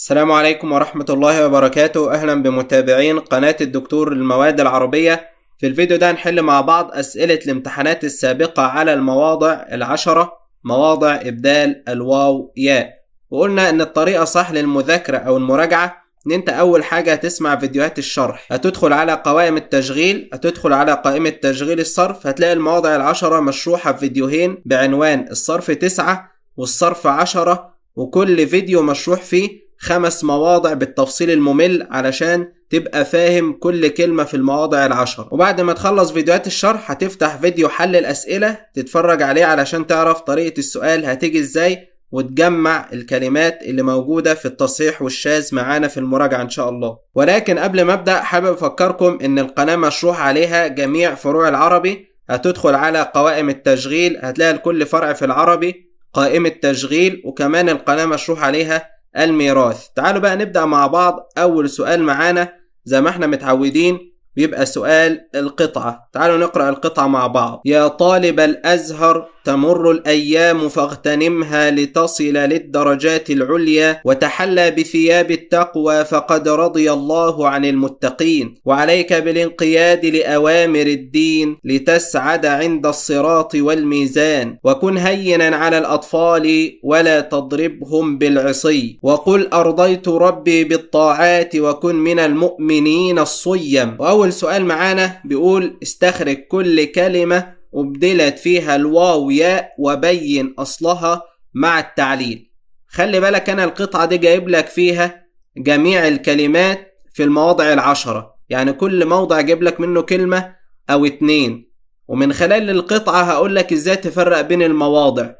السلام عليكم ورحمة الله وبركاته أهلا بمتابعين قناة الدكتور المواد العربية في الفيديو ده هنحل مع بعض أسئلة الامتحانات السابقة على المواضع العشرة مواضع إبدال الواو ياء وقلنا إن الطريقة صح للمذاكرة أو المراجعة إن أنت أول حاجة هتسمع فيديوهات الشرح هتدخل على قوائم التشغيل هتدخل على قائمة تشغيل الصرف هتلاقي المواضع العشرة مشروحة في فيديوهين بعنوان الصرف تسعة والصرف عشرة وكل فيديو مشروح فيه خمس مواضع بالتفصيل الممل علشان تبقى فاهم كل كلمة في المواضع العشر وبعد ما تخلص فيديوهات الشرح هتفتح فيديو حل الأسئلة تتفرج عليه علشان تعرف طريقة السؤال هتيجي ازاي وتجمع الكلمات اللي موجودة في التصحيح والشاذ معانا في المراجعة إن شاء الله ولكن قبل ما أبدأ حابب أفكركم إن القناة مشروح عليها جميع فروع العربي هتدخل على قوائم التشغيل هتلاقي لكل فرع في العربي قائمة تشغيل وكمان القناة مشروح عليها الميراث تعالوا بقى نبدأ مع بعض أول سؤال معانا زي ما احنا متعودين بيبقى سؤال القطعة تعالوا نقرأ القطعة مع بعض يا طالب الأزهر تمر الايام فاغتنمها لتصل للدرجات العليا وتحلى بثياب التقوى فقد رضي الله عن المتقين وعليك بالانقياد لاوامر الدين لتسعد عند الصراط والميزان وكن هينا على الاطفال ولا تضربهم بالعصي وقل ارضيت ربي بالطاعات وكن من المؤمنين الصيم واول سؤال معانا بيقول استخرج كل كلمه وبدلت فيها الواو ياء وبين أصلها مع التعليل خلي بالك أنا القطعة دي جايب لك فيها جميع الكلمات في المواضع العشرة يعني كل موضع جايب لك منه كلمة أو اتنين ومن خلال القطعة هقول لك إزاي تفرق بين المواضع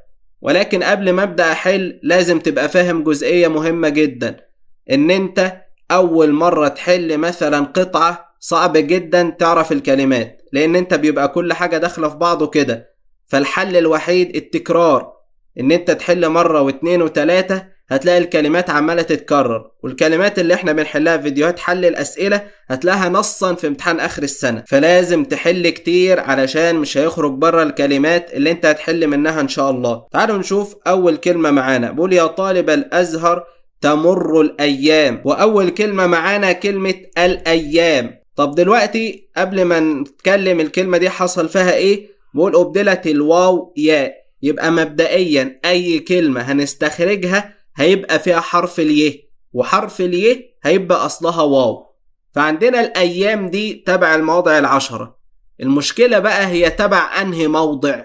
ولكن قبل ما أبدأ أحل لازم تبقى فاهم جزئية مهمة جدا إن أنت أول مرة تحل مثلا قطعة صعب جدا تعرف الكلمات لان انت بيبقى كل حاجه داخله في بعضه كده فالحل الوحيد التكرار ان انت تحل مره واتنين وتلاته هتلاقي الكلمات عماله تتكرر والكلمات اللي احنا بنحلها في فيديوهات حل الاسئله هتلاقيها نصا في امتحان اخر السنه فلازم تحل كتير علشان مش هيخرج بره الكلمات اللي انت هتحل منها ان شاء الله تعالوا نشوف اول كلمه معانا بقول يا طالب الازهر تمر الايام واول كلمه معانا كلمه الايام طب دلوقتي قبل ما نتكلم الكلمة دي حصل فيها إيه بقول أبدلت الواو ياء يبقى مبدئيا أي كلمة هنستخرجها هيبقى فيها حرف اليه وحرف اليه هيبقى أصلها واو فعندنا الأيام دي تبع المواضع العشرة المشكلة بقى هي تبع أنهي موضع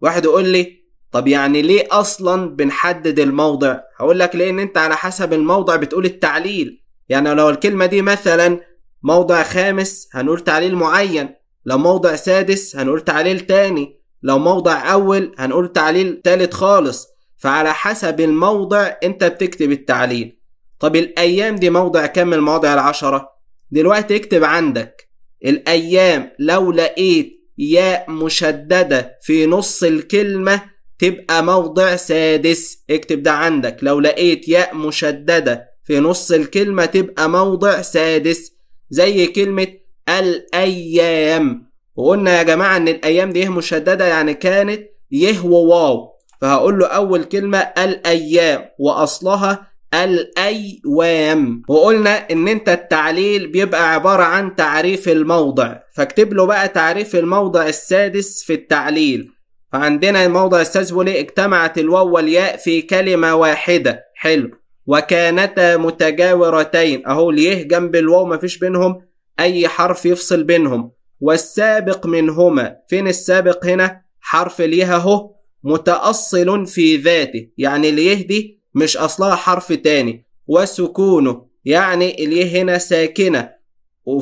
واحد يقول لي طب يعني ليه أصلا بنحدد الموضع هقول لك لأن أنت على حسب الموضع بتقول التعليل يعني لو الكلمة دي مثلا موضع خامس هنقول تعليل معين لو موضع سادس هنقول تعليل تاني لو موضع أول هنقول تعليل تالت خالص فعلى حسب الموضع أنت بتكتب التعليل طب الأيام دي موضع كم من المواضع العشرة؟ دلوقتي اكتب عندك الأيام لو لقيت ياء مشددة في نص الكلمة تبقى موضع سادس اكتب ده عندك لو لقيت ياء مشددة في نص الكلمة تبقى موضع سادس زي كلمة الأيام وقلنا يا جماعة إن الأيام دي إيه مشددة يعني كانت يه وواو فهقول له أول كلمة الأيام وأصلها الأيوام وقلنا إن أنت التعليل بيبقى عبارة عن تعريف الموضع فاكتب له بقى تعريف الموضع السادس في التعليل فعندنا الموضع السادس بيقول إيه؟ اجتمعت الواو والياء في كلمة واحدة حلو وكانتا متجاورتين أهو ليه جنب الواو مفيش بينهم أي حرف يفصل بينهم والسابق منهما فين السابق هنا حرف ليه أهو متأصل في ذاته يعني ليه دي مش أصلها حرف تاني وسكونه يعني ليه هنا ساكنة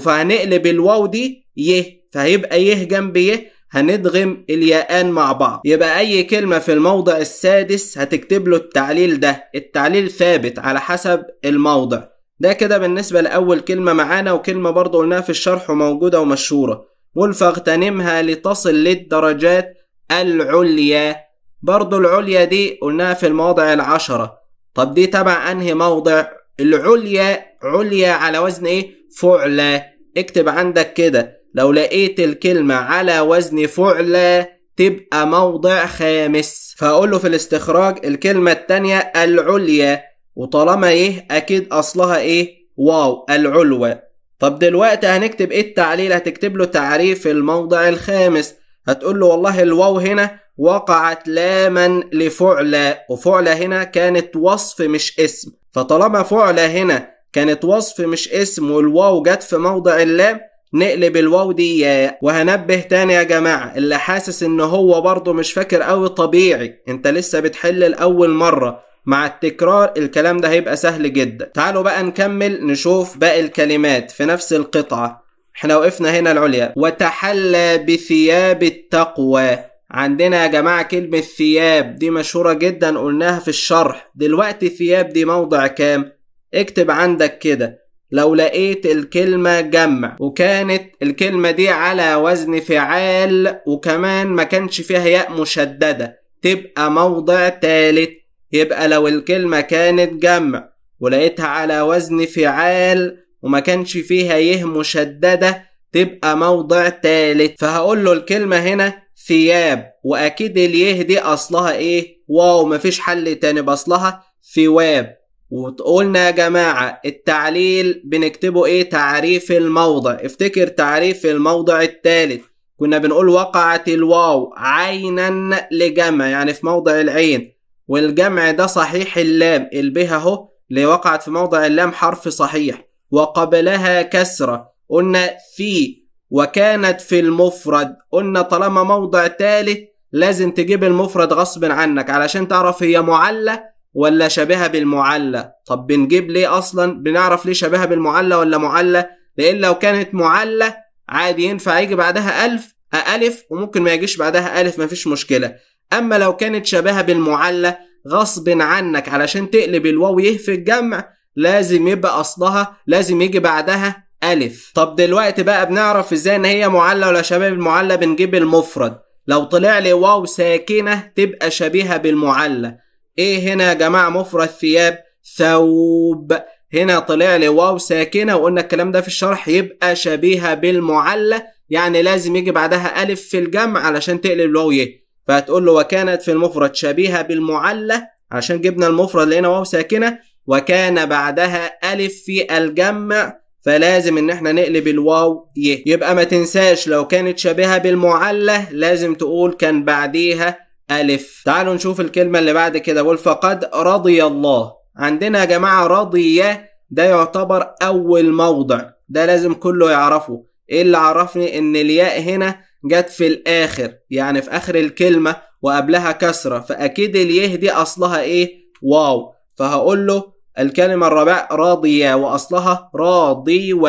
فهنقلب الواو دي يه فهيبقى يه جنب يه هندغم الياءان مع بعض يبقى أي كلمة في الموضع السادس هتكتب له التعليل ده التعليل ثابت على حسب الموضع ده كده بالنسبة لأول كلمة معانا وكلمة برضه قلناها في الشرح وموجودة ومشهورة قل فاغتنمها لتصل للدرجات العليا برضه العليا دي قلناها في المواضع العشرة طب دي تبع أنهي موضع العليا عليا على وزن إيه فعلى اكتب عندك كده لو لقيت الكلمة على وزن فعلى تبقى موضع خامس فأقوله في الاستخراج الكلمة التانية العليا وطالما ايه أكيد أصلها ايه واو العلوة طب دلوقتي هنكتب ايه التعليل هتكتب له تعريف الموضع الخامس هتقول له والله الواو هنا وقعت لاما لفعلى وفعلى هنا كانت وصف مش اسم فطالما فعلى هنا كانت وصف مش اسم والواو جت في موضع اللام نقلب الواو دي ياء وهنبه تاني يا جماعة اللي حاسس ان هو برضه مش فاكر قوي طبيعي انت لسه بتحل لأول مرة مع التكرار الكلام ده هيبقى سهل جدا تعالوا بقى نكمل نشوف باقي الكلمات في نفس القطعة احنا وقفنا هنا العليا وتحلى بثياب التقوى عندنا يا جماعة كلمة ثياب دي مشهورة جدا قلناها في الشرح دلوقتي ثياب دي موضع كام اكتب عندك كده لو لقيت الكلمة جمع وكانت الكلمة دي على وزن فعال وكمان ما كانش فيها ياء مشددة تبقى موضع تالت يبقى لو الكلمة كانت جمع ولقيتها على وزن فعال وما كانش فيها يه مشددة تبقى موضع تالت فهقول له الكلمة هنا ثياب وأكيد اليه دي أصلها إيه؟ واو مفيش حل تاني بأصلها ثواب وقلنا يا جماعة التعليل بنكتبه ايه تعريف الموضع افتكر تعريف الموضع الثالث كنا بنقول وقعت الواو عينا لجمع يعني في موضع العين والجمع ده صحيح اللام البها اهو اللي وقعت في موضع اللام حرف صحيح وقبلها كسرة قلنا في وكانت في المفرد قلنا طالما موضع ثالث لازم تجيب المفرد غصب عنك علشان تعرف هي معلة ولا شبهها بالمعلى طب بنجيب ليه اصلا بنعرف ليه شبهها بالمعلى ولا معلى لان لو كانت معلى عادي ينفع يجي بعدها الف ألف وممكن ما يجيش بعدها ألف مفيش مشكلة أما لو كانت شبهها بالمعلى غصب عنك علشان تقلب الواو يه في الجمع لازم يبقى أصلها لازم يجي بعدها ألف طب دلوقتي بقى بنعرف إزاي إن هي معلى ولا شبه بالمعلى بنجيب المفرد لو طلع لي واو ساكنة تبقى شبيهة بالمعلى ايه هنا يا جماعة مفرد ثياب ثوب هنا طلع لي واو ساكنة وقلنا الكلام ده في الشرح يبقى شبيهة بالمعلى يعني لازم يجي بعدها ألف في الجمع علشان تقلب الواو ي فهتقول له وكانت في المفرد شبيهة بالمعلى علشان جبنا المفرد لقينا واو ساكنة وكان بعدها ألف في الجمع فلازم ان احنا نقلب الواو ي يبقى ما تنساش لو كانت شبيهة بالمعلى لازم تقول كان بعديها ألف تعالوا نشوف الكلمة اللي بعد كده بقول فقد رضي الله عندنا يا جماعة رضي ده يعتبر أول موضع ده لازم كله يعرفه إيه اللي عرفني إن الياء هنا جت في الآخر يعني في آخر الكلمة وقبلها كسرة فأكيد اليه دي أصلها إيه واو فهقول له الكلمة الرابعة راضية وأصلها راضي و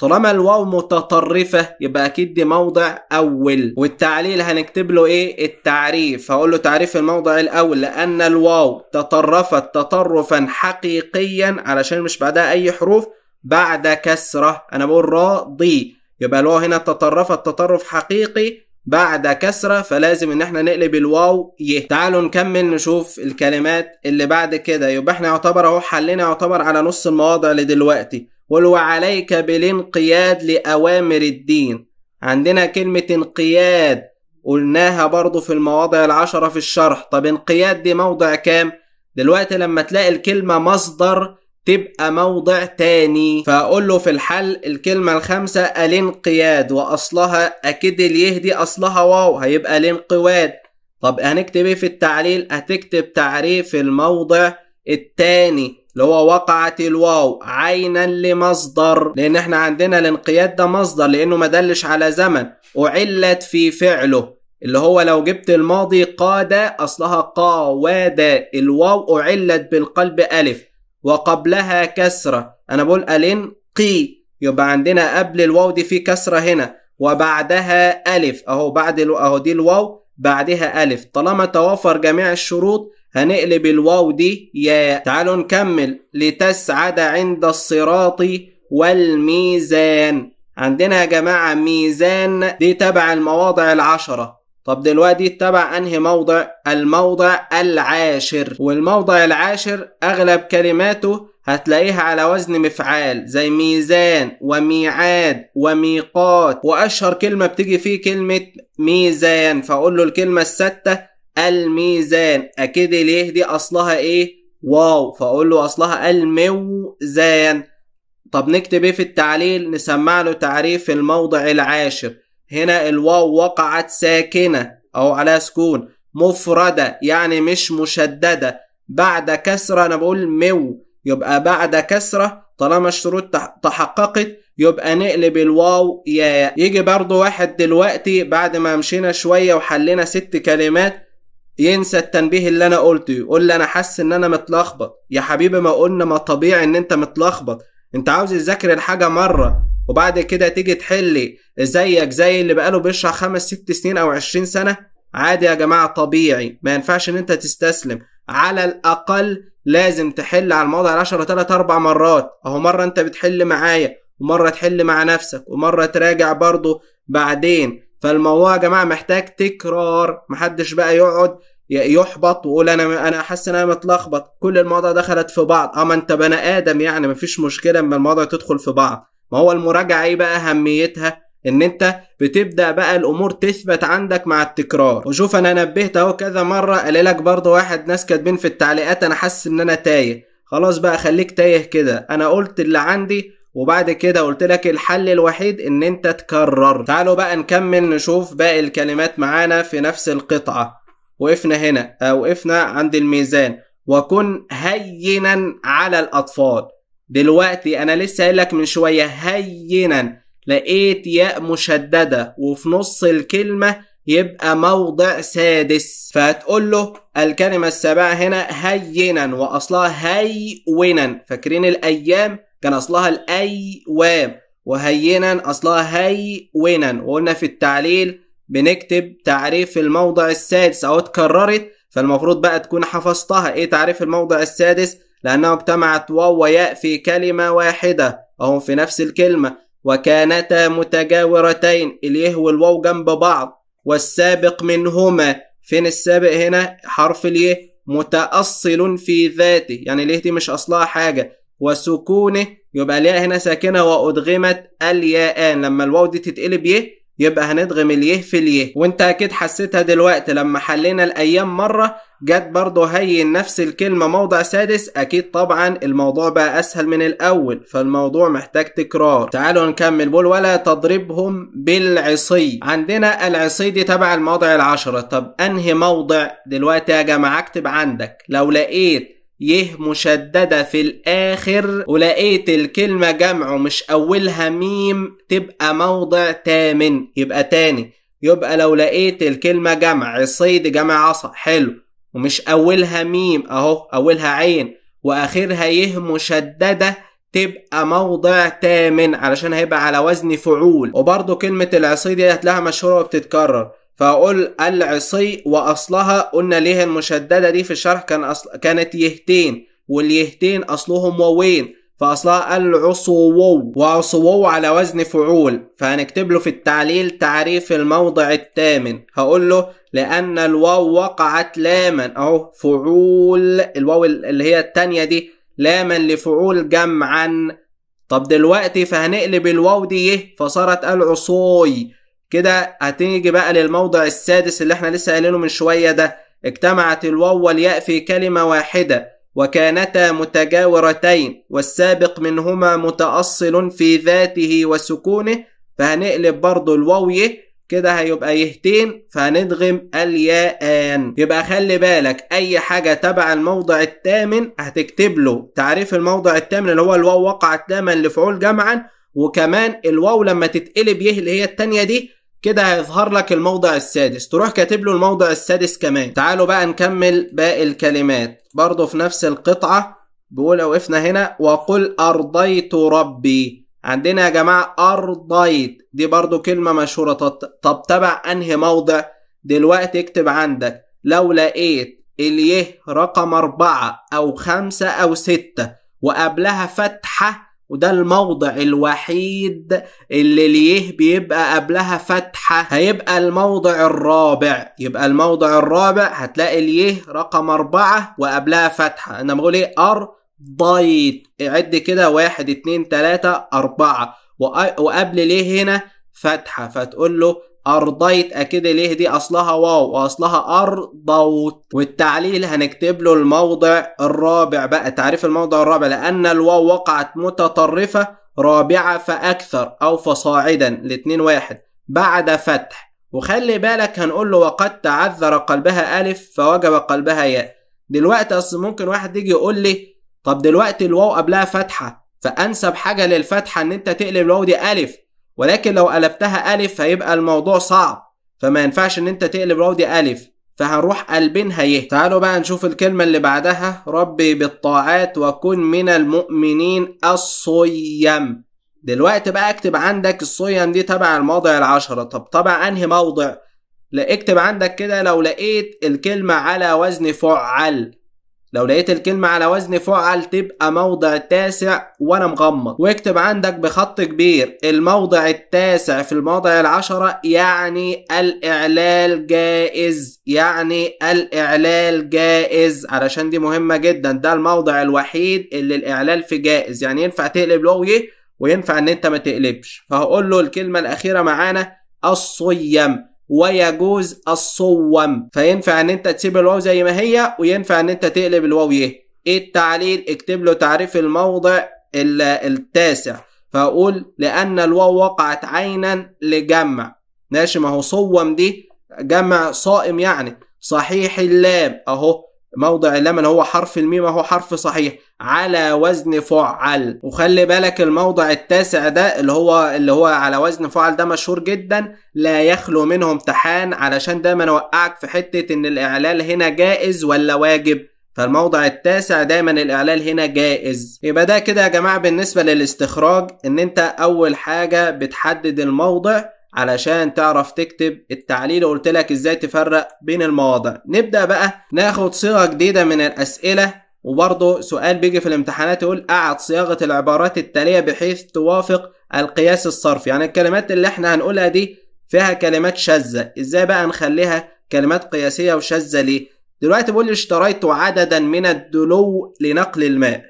طالما الواو متطرفة يبقى أكيد دي موضع أول والتعليل هنكتب له إيه التعريف هقول له تعريف الموضع الأول لأن الواو تطرفت تطرفا حقيقيا علشان مش بعدها أي حروف بعد كسرة أنا بقول دي يبقى الواو هنا تطرفت تطرف حقيقي بعد كسرة فلازم ان احنا نقلب الواو ي تعالوا نكمل نشوف الكلمات اللي بعد كده يبقى احنا يعتبر اهو حلنا يعتبر على نص المواضع لدلوقتي قل وعليك بالانقياد لأوامر الدين عندنا كلمة انقياد قلناها برضو في المواضع العشرة في الشرح طب انقياد دي موضع كام؟ دلوقتي لما تلاقي الكلمة مصدر تبقى موضع تاني فأقول له في الحل الكلمة الخامسة الانقياد وأصلها أكيد اليهدي أصلها واو هيبقى الانقواد طب هنكتب ايه في التعليل؟ هتكتب تعريف الموضع التاني اللي هو وقعت الواو عينا لمصدر لان احنا عندنا الانقياد ده مصدر لانه ما دلش على زمن اعلت في فعله اللي هو لو جبت الماضي قاد اصلها قاواد الواو اعلت بالقلب الف وقبلها كسره انا بقول الين قي يبقى عندنا قبل الواو دي في كسره هنا وبعدها الف اهو بعد اهو دي الواو بعدها الف طالما توافر جميع الشروط هنقلب الواو دي يا تعالوا نكمل لتسعد عند الصراط والميزان عندنا يا جماعة ميزان دي تبع المواضع العشرة طب دلوقتي تبع انهي موضع الموضع العاشر والموضع العاشر اغلب كلماته هتلاقيها على وزن مفعال زي ميزان وميعاد وميقات واشهر كلمه بتيجي فيه كلمه ميزان فاقول له الكلمه السادسه الميزان اكيد ليه دي اصلها ايه واو فاقول له اصلها الموزان طب نكتب ايه في التعليل نسمع له تعريف الموضع العاشر هنا الواو وقعت ساكنة او على سكون مفردة يعني مش مشددة بعد كسرة انا بقول مو يبقى بعد كسرة طالما الشروط تحققت يبقى نقلب الواو يا يجي برضو واحد دلوقتي بعد ما مشينا شوية وحلينا ست كلمات ينسى التنبيه اللي انا قلته يقول لي انا حاسس ان انا متلخبط يا حبيبي ما قلنا ما طبيعي ان انت متلخبط انت عاوز تذاكر الحاجه مره وبعد كده تيجي تحلي زيك زي اللي بقاله بيشرح خمس ست سنين او عشرين سنه عادي يا جماعه طبيعي ما ينفعش ان انت تستسلم على الاقل لازم تحل على الموضع العشرة تلات أربع مرات أهو مرة أنت بتحل معايا ومرة تحل مع نفسك ومرة تراجع برضه بعدين فالموضوع يا جماعة محتاج تكرار محدش بقى يقعد يحبط ويقول انا انا حاسس ان انا متلخبط كل المواضيع دخلت في بعض اه ما انت بني ادم يعني مفيش مشكله اما المواضيع تدخل في بعض ما هو المراجعه ايه بقى اهميتها ان انت بتبدا بقى الامور تثبت عندك مع التكرار وشوف انا نبهت اهو كذا مره قال لك برضه واحد ناس كاتبين في التعليقات انا حاسس ان انا تايه خلاص بقى خليك تايه كده انا قلت اللي عندي وبعد كده قلت لك الحل الوحيد ان انت تكرر تعالوا بقى نكمل نشوف باقي الكلمات معانا في نفس القطعه وقفنا هنا آه، وقفنا عند الميزان وكن هينا على الأطفال دلوقتي أنا لسه قايل لك من شوية هينا لقيت ياء مشددة وفي نص الكلمة يبقى موضع سادس فهتقول له الكلمة السابعة هنا هينا وأصلها هيونا فاكرين الأيام كان أصلها الأيوام وهينا أصلها هيونا وقلنا في التعليل بنكتب تعريف الموضع السادس أهو اتكررت فالمفروض بقى تكون حفظتها إيه تعريف الموضع السادس؟ لانه اجتمعت واو وياء في كلمة واحدة أهو في نفس الكلمة وكانتا متجاورتين اليه والواو جنب بعض والسابق منهما فين السابق هنا حرف اليه متأصل في ذاته يعني اليه دي مش أصلها حاجة وسكونه يبقى الياء هنا ساكنة وأدغمت الياءان لما الواو دي تتقلب يه يبقى هندغم اليه في اليه وانت اكيد حسيتها دلوقتي لما حلينا الايام مره جت برضه هين نفس الكلمه موضع سادس اكيد طبعا الموضوع بقى اسهل من الاول فالموضوع محتاج تكرار تعالوا نكمل بول ولا تضربهم بالعصي عندنا العصي دي تبع المواضع العشره طب انهي موضع دلوقتي يا جماعه اكتب عندك لو لقيت يه مشددة في الآخر ولقيت الكلمة جمع ومش أولها ميم تبقى موضع تامن يبقى تاني يبقى لو لقيت الكلمة جمع الصيد جمع عصا حلو ومش أولها ميم أهو أولها عين وآخرها يه مشددة تبقى موضع تامن علشان هيبقى على وزن فعول وبرضه كلمة العصي دي هتلاقيها مشهورة وبتتكرر فأقول العصي وأصلها قلنا ليه المشددة دي في الشرح كان أصل كانت يهتين واليهتين أصلهم ووين فأصلها العصوو وعصوو على وزن فعول فهنكتب له في التعليل تعريف الموضع الثامن هقول له لأن الواو وقعت لاما أهو فعول الواو اللي هي التانية دي لاما لفعول جمعا طب دلوقتي فهنقلب الواو دي فصارت العصوي كده هتيجي بقى للموضع السادس اللي احنا لسه قايلينه من شوية ده اجتمعت الواو والياء في كلمة واحدة وكانتا متجاورتين والسابق منهما متأصل في ذاته وسكونه فهنقلب برضه الواوية كده هيبقى يهتين فهندغم الياءان يبقى خلي بالك اي حاجة تبع الموضع التامن هتكتب له تعريف الموضع التامن اللي هو الواو وقعت لاما لفعول جمعا وكمان الواو لما تتقلب يه اللي هي التانية دي كده هيظهر لك الموضع السادس تروح كاتب له الموضع السادس كمان تعالوا بقى نكمل باقي الكلمات برضه في نفس القطعة بيقول وقفنا هنا وقل أرضيت ربي عندنا يا جماعة أرضيت دي برضه كلمة مشهورة طب تبع أنهي موضع دلوقتي اكتب عندك لو لقيت اليه رقم أربعة أو خمسة أو ستة وقبلها فتحة وده الموضع الوحيد اللي ليه بيبقى قبلها فتحة هيبقى الموضع الرابع يبقى الموضع الرابع هتلاقي ليه رقم أربعة وقبلها فتحة أنا بقول إيه أر ضيت عد كده واحد اتنين تلاتة أربعة وقبل ليه هنا فتحة فتقول له أرضيت أكيد ليه دي أصلها واو وأصلها أرضوت والتعليل هنكتب له الموضع الرابع بقى تعريف الموضع الرابع لأن الواو وقعت متطرفة رابعة فأكثر أو فصاعدا الاتنين واحد بعد فتح وخلي بالك هنقول له وقد تعذر قلبها ألف فوجب قلبها ياء دلوقتي أصل ممكن واحد يجي يقول لي طب دلوقتي الواو قبلها فتحة فأنسب حاجة للفتحة إن أنت تقلب الواو دي ألف ولكن لو قلبتها ألف هيبقى الموضوع صعب فما ينفعش إن أنت تقلب دي ألف فهنروح قلبينها يه تعالوا بقى نشوف الكلمة اللي بعدها ربي بالطاعات وكن من المؤمنين الصيم دلوقتي بقى اكتب عندك الصيم دي تبع المواضع العشرة طب تبع أنهي موضع؟ لا اكتب عندك كده لو لقيت الكلمة على وزن فعل لو لقيت الكلمة على وزن فعل تبقى موضع تاسع وأنا مغمض واكتب عندك بخط كبير الموضع التاسع في الموضع العشرة يعني الإعلال جائز يعني الإعلال جائز علشان دي مهمة جدا ده الموضع الوحيد اللي الإعلال فيه جائز يعني ينفع تقلب لغوي وينفع إن أنت ما تقلبش فهقول له الكلمة الأخيرة معانا الصيام ويجوز الصوم فينفع ان انت تسيب الواو زي ما هي وينفع ان انت تقلب الواو يه ايه التعليل اكتب له تعريف الموضع التاسع فاقول لان الواو وقعت عينا لجمع ماشي ما هو صوم دي جمع صائم يعني صحيح اللام اهو موضع لما هو حرف الميم هو حرف صحيح على وزن فعل وخلي بالك الموضع التاسع ده اللي هو اللي هو على وزن فعل ده مشهور جدا لا يخلو منه امتحان علشان دايما اوقعك في حته ان الاعلال هنا جائز ولا واجب فالموضع التاسع دايما الاعلال هنا جائز يبقى ده كده يا جماعه بالنسبه للاستخراج ان انت اول حاجه بتحدد الموضع علشان تعرف تكتب التعليل وقلت لك ازاي تفرق بين المواضع نبدأ بقى ناخد صيغة جديدة من الأسئلة وبرضه سؤال بيجي في الامتحانات يقول أعد صياغة العبارات التالية بحيث توافق القياس الصرفي يعني الكلمات اللي احنا هنقولها دي فيها كلمات شاذة ازاي بقى نخليها كلمات قياسية وشاذة ليه دلوقتي بيقول لي اشتريت عددا من الدلو لنقل الماء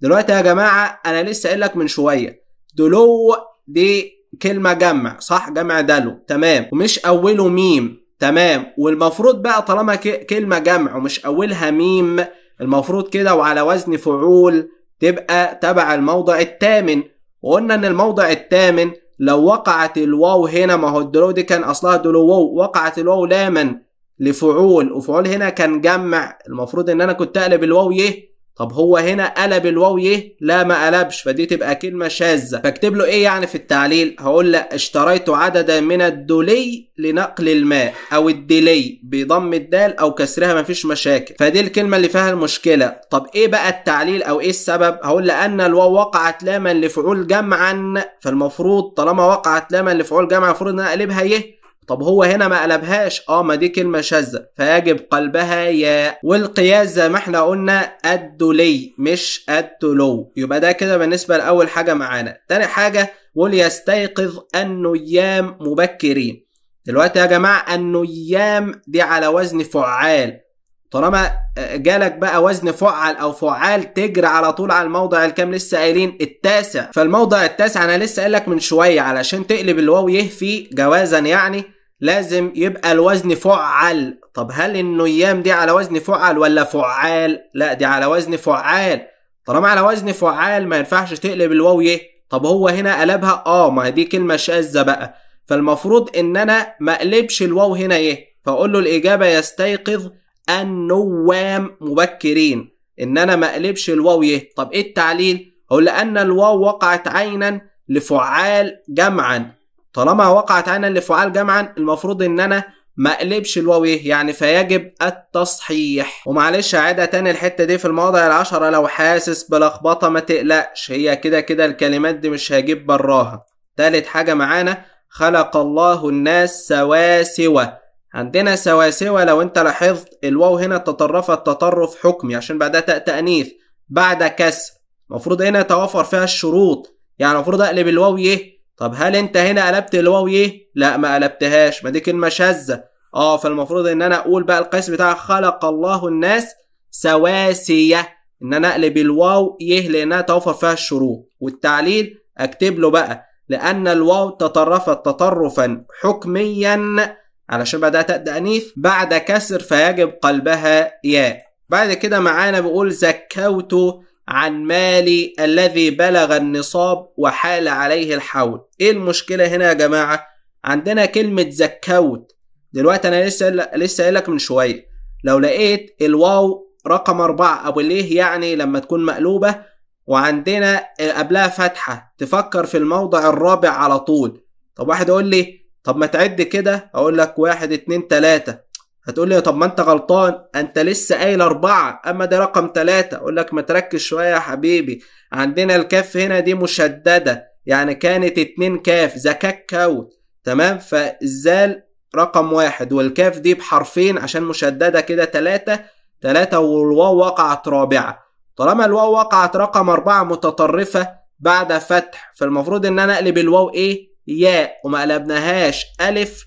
دلوقتي يا جماعة أنا لسه قايل لك من شوية دلو دي كلمة جمع صح جمع دلو تمام ومش أوله ميم تمام والمفروض بقى طالما كلمة جمع ومش أولها ميم المفروض كده وعلى وزن فعول تبقى تبع الموضع الثامن وقلنا ان الموضع الثامن لو وقعت الواو هنا ما هو الدلو دي كان اصلها دلو واو وقعت الواو لاما لفعول وفعول هنا كان جمع المفروض ان انا كنت اقلب الواو يه طب هو هنا قلب الواو ايه لا ما قلبش فدي تبقى كلمة شاذة فاكتب له ايه يعني في التعليل هقول له اشتريت عددا من الدولي لنقل الماء او الدلي بضم الدال او كسرها مفيش مشاكل فدي الكلمة اللي فيها المشكلة طب ايه بقى التعليل او ايه السبب هقول له ان الواو وقعت لاما لفعول جمعا فالمفروض طالما وقعت لاما لفعول جمع المفروض ان انا اقلبها يه طب هو هنا ما قلبهاش اه ما دي كلمة شاذة فيجب قلبها ياء والقياس زي ما احنا قلنا الدولي مش الدلو يبقى ده كده بالنسبة لأول حاجة معانا تاني حاجة وليستيقظ النيام مبكرين دلوقتي يا جماعة النيام دي على وزن فعال طالما آه، جالك بقى وزن فعل او فعال تجري على طول على الموضع الكام لسه قايلين التاسع فالموضع التاسع انا لسه قايل لك من شويه علشان تقلب الواو يه فيه جوازا يعني لازم يبقى الوزن فعل طب هل النيام دي على وزن فعل ولا فعال لا دي على وزن فعال طالما على وزن فعال ما ينفعش تقلب الواو يه طب هو هنا قلبها اه ما دي كلمه شاذه بقى فالمفروض ان انا ما اقلبش الواو هنا يه فاقول له الاجابه يستيقظ النوام مبكرين ان انا ما اقلبش الواو يه طب ايه التعليل اقول لان الواو وقعت عينا لفعال جمعا طالما وقعت عينا لفعال جمعا المفروض ان انا ما اقلبش الواو ايه يعني فيجب التصحيح ومعلش عادة تاني الحتة دي في المواضع العشرة لو حاسس بلخبطة ما تقلقش هي كده كده الكلمات دي مش هجيب براها تالت حاجة معانا خلق الله الناس سواسوة عندنا سواسوة لو انت لاحظت الواو هنا تطرفت تطرف حكمي عشان بعدها تاء تأنيث بعد كسر المفروض هنا توفر فيها الشروط يعني المفروض اقلب الواو ايه طب هل انت هنا قلبت الواو ايه لا ما قلبتهاش ما دي كلمة شاذة اه فالمفروض ان انا اقول بقى القيس بتاع خلق الله الناس سواسية ان انا اقلب الواو ايه لانها توفر فيها الشروط والتعليل اكتب له بقى لان الواو تطرفت تطرفا حكميا علشان بعدها تاء انيف بعد كسر فيجب قلبها ياء بعد كده معانا بيقول زكوت عن مالي الذي بلغ النصاب وحال عليه الحول ايه المشكلة هنا يا جماعة عندنا كلمة زكوت دلوقتي انا لسه لسه قايلك من شوية لو لقيت الواو رقم أربعة أو ليه يعني لما تكون مقلوبة وعندنا قبلها فتحة تفكر في الموضع الرابع على طول طب واحد يقول لي طب ما تعد كده أقول لك واحد اتنين تلاتة هتقول لي طب ما انت غلطان انت لسه قايل اربعة اما ده رقم ثلاثة اقول لك ما تركز شوية يا حبيبي عندنا الكاف هنا دي مشددة يعني كانت اتنين كاف زكاك كوت تمام فالزال رقم واحد والكاف دي بحرفين عشان مشددة كده ثلاثة ثلاثة والواو وقعت رابعة طالما الواو وقعت رقم أربعة متطرفة بعد فتح فالمفروض إن أنا أقلب الواو إيه؟ ياء وما قلبناهاش ألف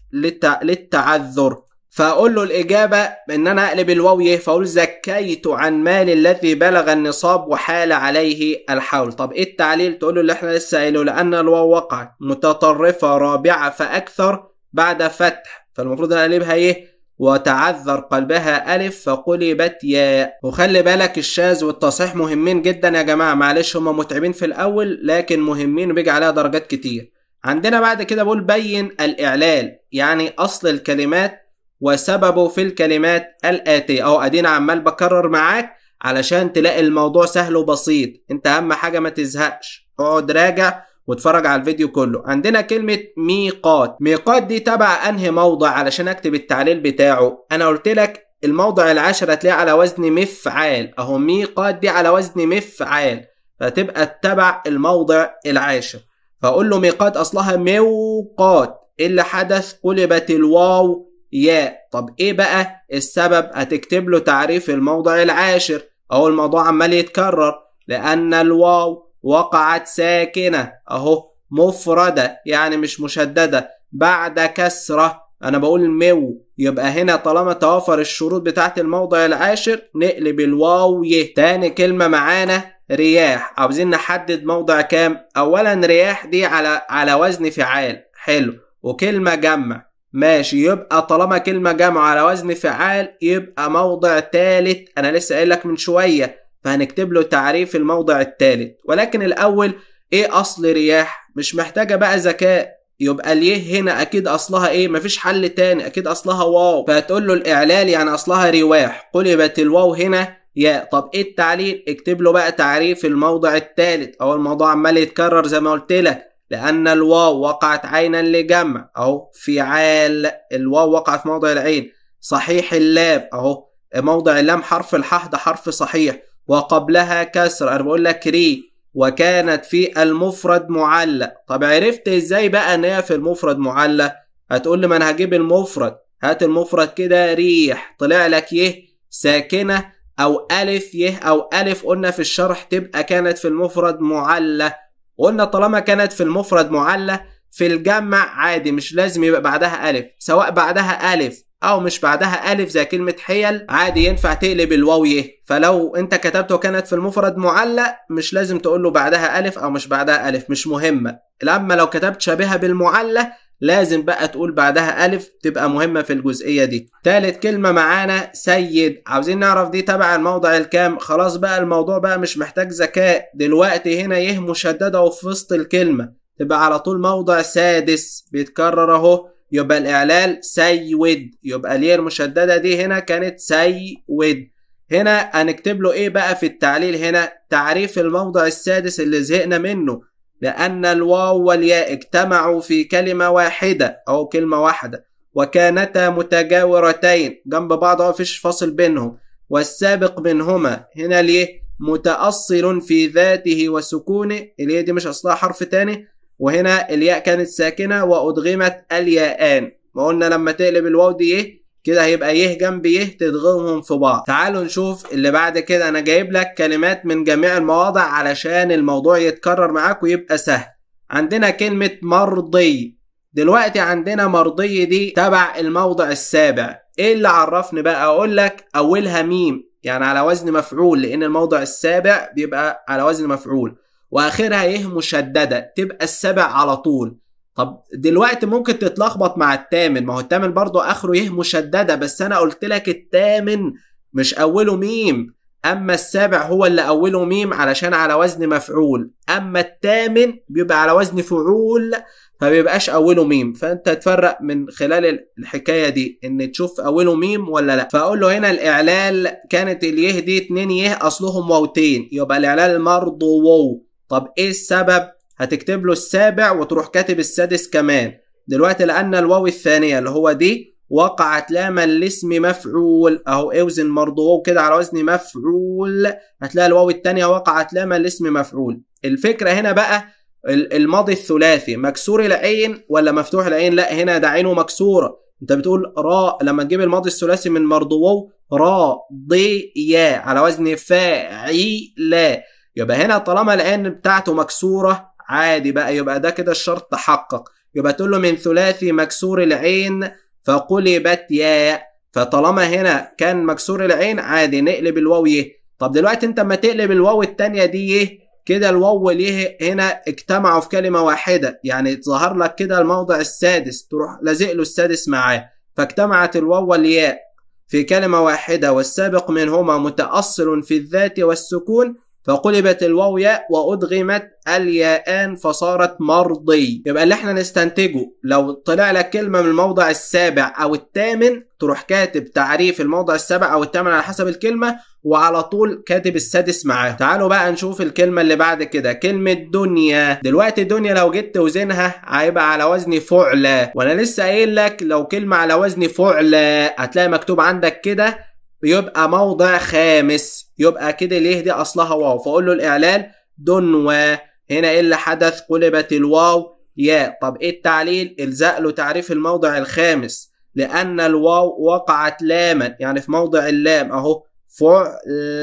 للتعذر فأقول له الإجابة إن أنا أقلب الواو ايه فأقول زكيت عن مال الذي بلغ النصاب وحال عليه الحول طب إيه التعليل تقول له اللي إحنا لسه قايله لأن الواو وقع متطرفة رابعة فأكثر بعد فتح فالمفروض أنا أقلبها إيه وتعذر قلبها ألف فقلبت ياء وخلي بالك الشاذ والتصحيح مهمين جدا يا جماعة معلش هما متعبين في الأول لكن مهمين وبيجي عليها درجات كتير عندنا بعد كده بقول بين الإعلال يعني أصل الكلمات وسببه في الكلمات الآتية أهو أدينا عمال بكرر معاك علشان تلاقي الموضوع سهل وبسيط أنت أهم حاجة ما تزهقش اقعد راجع واتفرج على الفيديو كله عندنا كلمة ميقات ميقات دي تبع أنهي موضع علشان أكتب التعليل بتاعه أنا قلت لك الموضع العاشر هتلاقيه على وزن مفعال أهو ميقات دي على وزن مفعال فتبقى تبع الموضع العاشر فأقول له ميقات أصلها موقات إيه اللي حدث قلبت الواو ياء طب ايه بقى السبب هتكتب له تعريف الموضع العاشر اهو الموضوع عمال يتكرر لان الواو وقعت ساكنة اهو مفردة يعني مش مشددة بعد كسرة انا بقول مو يبقى هنا طالما توافر الشروط بتاعت الموضع العاشر نقلب الواو ي تاني كلمة معانا رياح عاوزين نحدد موضع كام اولا رياح دي على على وزن فعال حلو وكلمة جمع ماشي يبقى طالما كلمة جمع على وزن فعال يبقى موضع تالت أنا لسه قايل لك من شوية فهنكتب له تعريف الموضع التالت ولكن الأول إيه أصل رياح؟ مش محتاجة بقى ذكاء يبقى ليه هنا أكيد أصلها إيه؟ مفيش حل تاني أكيد أصلها واو فهتقول له الإعلال يعني أصلها رواح قلبت الواو هنا ياء طب إيه التعليل؟ اكتب له بقى تعريف الموضع التالت أو الموضوع عمال يتكرر زي ما قلت لك لأن الواو وقعت عينا لجمع أهو فعال الواو وقعت موضع العين صحيح اللام أهو موضع اللام حرف الحاء ده حرف صحيح وقبلها كسر أنا بقول لك ري وكانت في المفرد معلق طب عرفت إزاي بقى إن هي في المفرد معلق هتقول لي ما أنا هجيب المفرد هات المفرد كده ريح طلع لك يه ساكنة أو ألف يه أو ألف قلنا في الشرح تبقى كانت في المفرد معلق قلنا طالما كانت في المفرد معلة في الجمع عادي مش لازم يبقى بعدها ألف سواء بعدها ألف أو مش بعدها ألف زي كلمة حيل عادي ينفع تقلب الواو يه فلو أنت كتبته كانت في المفرد معلق مش لازم تقول له بعدها ألف أو مش بعدها ألف مش مهمة أما لو كتبت شبيهة بالمعلق لازم بقى تقول بعدها ألف تبقى مهمة في الجزئية دي تالت كلمة معانا سيد عاوزين نعرف دي تبع الموضع الكام خلاص بقى الموضوع بقى مش محتاج ذكاء دلوقتي هنا يه مشددة وفي وسط الكلمة تبقى على طول موضع سادس بيتكرر اهو يبقى الإعلال سيود يبقى ليه المشددة دي هنا كانت سيود هنا هنكتب له ايه بقى في التعليل هنا تعريف الموضع السادس اللي زهقنا منه لأن الواو والياء اجتمعوا في كلمة واحدة أو كلمة واحدة وكانتا متجاورتين جنب بعض مفيش فاصل بينهم والسابق منهما هنا ليه متأصل في ذاته وسكونه الياء دي مش أصلها حرف تاني وهنا الياء كانت ساكنة وأدغمت الياءان ما قلنا لما تقلب الواو دي ايه كده هيبقى يه جنب يه تدغمهم في بعض تعالوا نشوف اللي بعد كده انا جايب لك كلمات من جميع المواضع علشان الموضوع يتكرر معاك ويبقى سهل عندنا كلمة مرضي دلوقتي عندنا مرضي دي تبع الموضع السابع ايه اللي عرفني بقى اقول لك اولها ميم يعني على وزن مفعول لان الموضع السابع بيبقى على وزن مفعول واخرها يه مشدده تبقى السابع على طول طب دلوقتي ممكن تتلخبط مع التامن ما هو التامن برضو اخره يه مشدده بس انا قلت لك التامن مش اوله ميم اما السابع هو اللي اوله ميم علشان على وزن مفعول اما التامن بيبقى على وزن فعول فبيبقاش اوله ميم فانت تفرق من خلال الحكايه دي ان تشوف اوله ميم ولا لا فاقول له هنا الاعلال كانت اليه دي اتنين يه اصلهم واوتين يبقى الاعلال المرضو وو طب ايه السبب هتكتب له السابع وتروح كاتب السادس كمان دلوقتي لأن الواو الثانية اللي هو دي وقعت لاما الاسم مفعول اهو اوزن برضه كده على وزن مفعول هتلاقي الواو الثانية وقعت لاما الاسم مفعول الفكرة هنا بقى الماضي الثلاثي مكسور العين ولا مفتوح العين لا هنا ده عينه مكسورة انت بتقول راء لما تجيب الماضي الثلاثي من مرضوو را ضي يا على وزن فاعي لا يبقى هنا طالما العين بتاعته مكسورة عادي بقى يبقى ده كده الشرط تحقق يبقى تقول له من ثلاثي مكسور العين فقلبت ياء فطالما هنا كان مكسور العين عادي نقلب الواو ايه طب دلوقتي انت اما تقلب الواو التانية دي ايه كده الواو ليه هنا اجتمعوا في كلمة واحدة يعني ظهر لك كده الموضع السادس تروح لازق له السادس معاه فاجتمعت الواو والياء في كلمة واحدة والسابق منهما متأصل في الذات والسكون فقلبت الواو ياء وأدغمت الياءان فصارت مرضي يبقى اللي احنا نستنتجه لو طلع لك كلمة من الموضع السابع أو الثامن تروح كاتب تعريف الموضع السابع أو الثامن على حسب الكلمة وعلى طول كاتب السادس معاه تعالوا بقى نشوف الكلمة اللي بعد كده كلمة دنيا دلوقتي دنيا لو جيت توزنها هيبقى على وزن فعلة وأنا لسه قايل لك لو كلمة على وزن فعلة هتلاقي مكتوب عندك كده يبقى موضع خامس يبقى كده ليه دي اصلها واو فاقول له الاعلال دنوا هنا ايه اللي حدث قلبت الواو ياء طب ايه التعليل الزق له تعريف الموضع الخامس لان الواو وقعت لاما يعني في موضع اللام اهو فور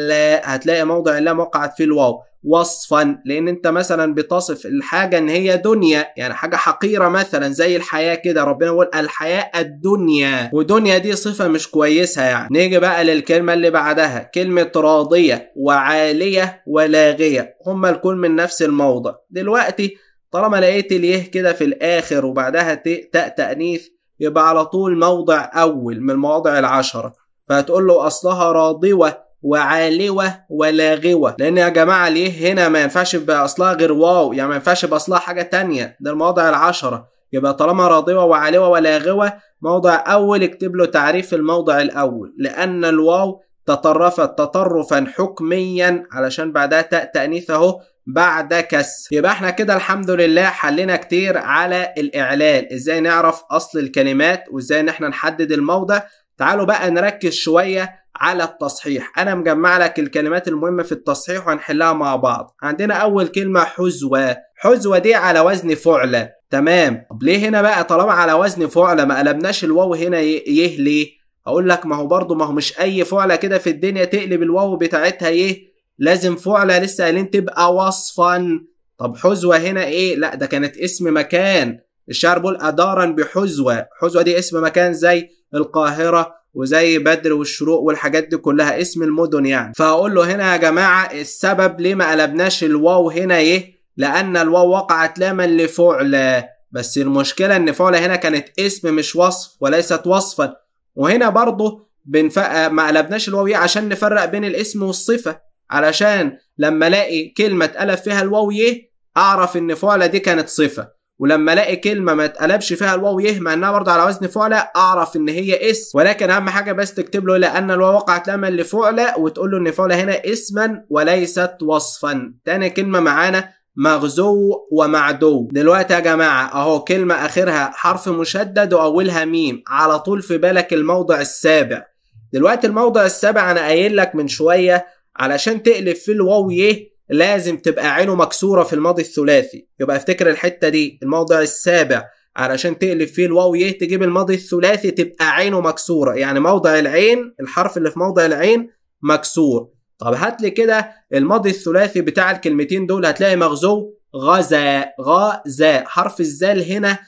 لا هتلاقي موضع اللام وقعت فيه الواو وصفا لان انت مثلا بتصف الحاجه ان هي دنيا يعني حاجه حقيره مثلا زي الحياه كده ربنا يقول الحياه الدنيا ودنيا دي صفه مش كويسه يعني نيجي بقى للكلمه اللي بعدها كلمه راضيه وعاليه ولاغيه هما الكل من نفس الموضع دلوقتي طالما لقيت اليه كده في الاخر وبعدها تاء تانيث يبقى على طول موضع اول من المواضع العشره فهتقول له أصلها راضوة وعالوة ولاغوة لأن يا جماعة ليه هنا ما ينفعش يبقى أصلها غير واو يعني ما ينفعش يبقى أصلها حاجة تانية ده المواضع العشرة يبقى طالما راضوة وعالوة ولاغوة موضع أول اكتب له تعريف الموضع الأول لأن الواو تطرفت تطرفا حكميا علشان بعدها تاء تأنيث أهو بعد كسر يبقى احنا كده الحمد لله حلينا كتير على الإعلال ازاي نعرف أصل الكلمات وازاي ان احنا نحدد الموضع تعالوا بقى نركز شوية على التصحيح أنا مجمع لك الكلمات المهمة في التصحيح وهنحلها مع بعض عندنا أول كلمة حزوة حزوة دي على وزن فعلة تمام طب ليه هنا بقى طالما على وزن فعلة ما قلبناش الواو هنا يه ليه أقول لك ما هو برضه ما هو مش أي فعلة كده في الدنيا تقلب الواو بتاعتها يه لازم فعلة لسه قايلين تبقى وصفا طب حزوة هنا إيه لا ده كانت اسم مكان الشعر بيقول أدارا بحزوة حزوة دي اسم مكان زي القاهرة وزي بدر والشروق والحاجات دي كلها اسم المدن يعني فهقول له هنا يا جماعة السبب ليه ما قلبناش الواو هنا ايه لأن الواو وقعت لاما لفعل بس المشكلة إن فعل هنا كانت اسم مش وصف وليست وصفا وهنا برضه بنفق... ما قلبناش الواو إيه؟ عشان نفرق بين الاسم والصفة علشان لما الاقي كلمة اتقلب فيها الواو إيه؟ اعرف ان فعلة دي كانت صفة ولما الاقي كلمه ما اتقلبش فيها الواو يه مع انها برضه على وزن فعلى اعرف ان هي اسم ولكن اهم حاجه بس تكتب له لان الواو وقعت لما لفعلى وتقول له ان فعلى هنا اسما وليست وصفا تاني كلمه معانا مغزو ومعدو دلوقتي يا جماعة اهو كلمة اخرها حرف مشدد واولها ميم على طول في بالك الموضع السابع دلوقتي الموضع السابع انا قايل لك من شوية علشان تقلب فيه الواو يه لازم تبقى عينه مكسورة في الماضي الثلاثي يبقى افتكر الحتة دي الموضع السابع علشان تقلب فيه الواو ي تجيب الماضي الثلاثي تبقى عينه مكسورة يعني موضع العين الحرف اللي في موضع العين مكسور طب هات لي كده الماضي الثلاثي بتاع الكلمتين دول هتلاقي مغزو غزا غزا حرف الزال هنا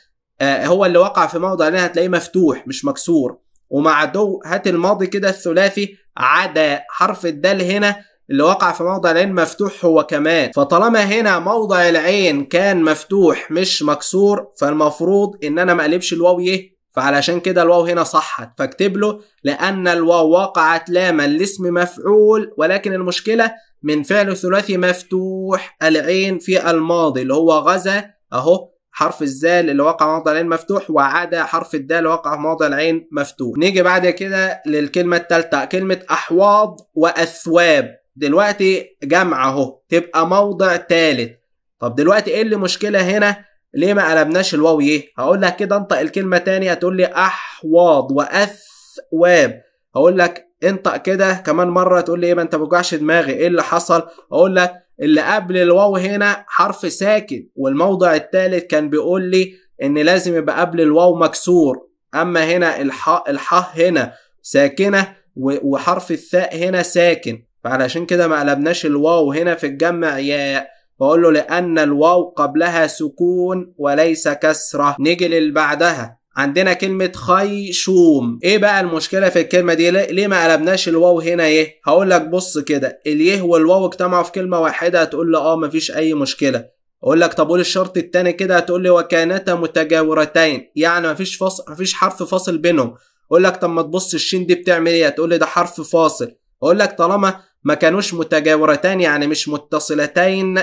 آه هو اللي وقع في موضع هنا هتلاقيه مفتوح مش مكسور ومع دو هات الماضي كده الثلاثي عدا حرف الدال هنا اللي وقع في موضع العين مفتوح هو كمان فطالما هنا موضع العين كان مفتوح مش مكسور فالمفروض ان انا ما اقلبش الواو ايه فعلشان كده الواو هنا صحت فاكتب له لان الواو وقعت لاما الاسم مفعول ولكن المشكله من فعل ثلاثي مفتوح العين في الماضي اللي هو غزا اهو حرف الزال اللي وقع موضع العين مفتوح وعدا حرف الدال اللي وقع موضع العين مفتوح نيجي بعد كده للكلمة التالتة كلمة أحواض وأثواب دلوقتي جمع اهو تبقى موضع ثالث طب دلوقتي ايه اللي مشكله هنا ليه ما قلبناش الواو ايه هقول لك كده انطق الكلمه تاني هتقول لي احواض واثواب هقول لك انطق كده كمان مره تقول لي ايه ما انت بتوجعش دماغي ايه اللي حصل هقول لك اللي قبل الواو هنا حرف ساكن والموضع الثالث كان بيقول لي ان لازم يبقى قبل الواو مكسور اما هنا الح الح هنا ساكنه وحرف الثاء هنا ساكن فعلشان كده ما قلبناش الواو هنا في الجمع ياء بقول له لأن الواو قبلها سكون وليس كسرة نيجي للي بعدها عندنا كلمة خيشوم ايه بقى المشكلة في الكلمة دي ليه ما قلبناش الواو هنا ايه هقول لك بص كده اليه والواو اجتمعوا في كلمة واحدة هتقول لي اه مفيش اي مشكلة اقول لك طب قول الشرط التاني كده هتقول لي وكانتا متجاورتين يعني مفيش فصل مفيش حرف فاصل بينهم اقول لك طب ما تبص الشين دي بتعمل ايه هتقول لي ده حرف فاصل اقول لك طالما ما كانوش متجاورتين يعني مش متصلتين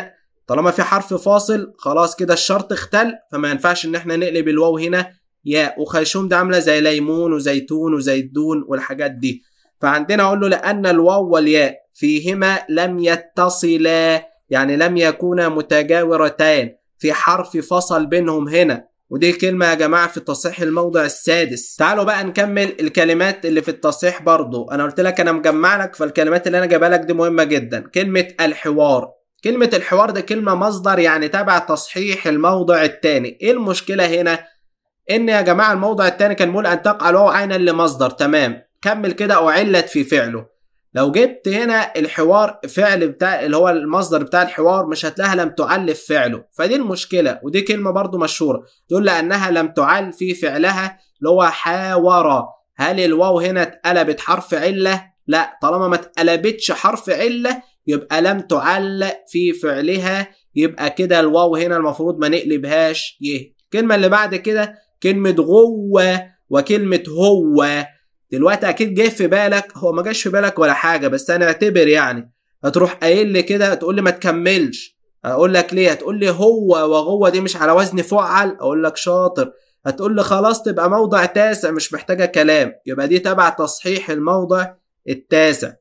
طالما في حرف فاصل خلاص كده الشرط اختل فما ينفعش ان احنا نقلب الواو هنا ياء وخيشوم ده عامله زي ليمون وزيتون وزيدون والحاجات دي فعندنا اقول له لان الواو والياء فيهما لم يتصلا يعني لم يكونا متجاورتان في حرف فصل بينهم هنا ودي كلمة يا جماعة في التصحيح الموضع السادس تعالوا بقى نكمل الكلمات اللي في التصحيح برضو أنا قلت لك أنا مجمع لك فالكلمات اللي أنا جايبها لك دي مهمة جدا كلمة الحوار كلمة الحوار ده كلمة مصدر يعني تابع تصحيح الموضع الثاني ايه المشكلة هنا؟ ان يا جماعة الموضع الثاني كان مول ان تقع له عينا لمصدر تمام كمل كده أعلت في فعله لو جبت هنا الحوار فعل بتاع اللي هو المصدر بتاع الحوار مش هتلاقيها لم تعل في فعله فدي المشكله ودي كلمه برضو مشهوره تقول لانها لم تعل في فعلها اللي هو حاور هل الواو هنا اتقلبت حرف عله لا طالما ما اتقلبتش حرف عله يبقى لم تعل في فعلها يبقى كده الواو هنا المفروض ما نقلبهاش يه الكلمه اللي بعد كده كلمه غوه وكلمه هو دلوقتي اكيد جه في بالك هو ما جاش في بالك ولا حاجه بس انا اعتبر يعني هتروح قايل لي كده هتقول لي ما تكملش اقول لك ليه هتقول لي هو وهو دي مش على وزن فعل اقول لك شاطر هتقول لي خلاص تبقى موضع تاسع مش محتاجه كلام يبقى دي تبع تصحيح الموضع التاسع